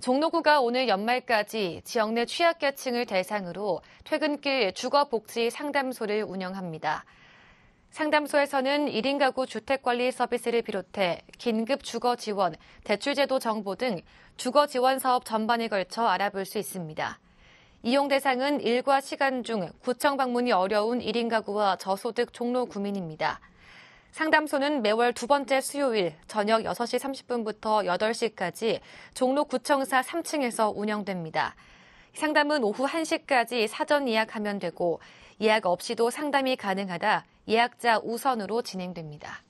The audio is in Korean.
종로구가 오늘 연말까지 지역 내 취약계층을 대상으로 퇴근길 주거복지 상담소를 운영합니다. 상담소에서는 1인 가구 주택관리 서비스를 비롯해 긴급 주거 지원, 대출제도 정보 등 주거 지원 사업 전반에 걸쳐 알아볼 수 있습니다. 이용 대상은 일과 시간 중 구청 방문이 어려운 1인 가구와 저소득 종로 구민입니다. 상담소는 매월 두 번째 수요일 저녁 6시 30분부터 8시까지 종로구청사 3층에서 운영됩니다. 상담은 오후 1시까지 사전 예약하면 되고 예약 없이도 상담이 가능하다 예약자 우선으로 진행됩니다.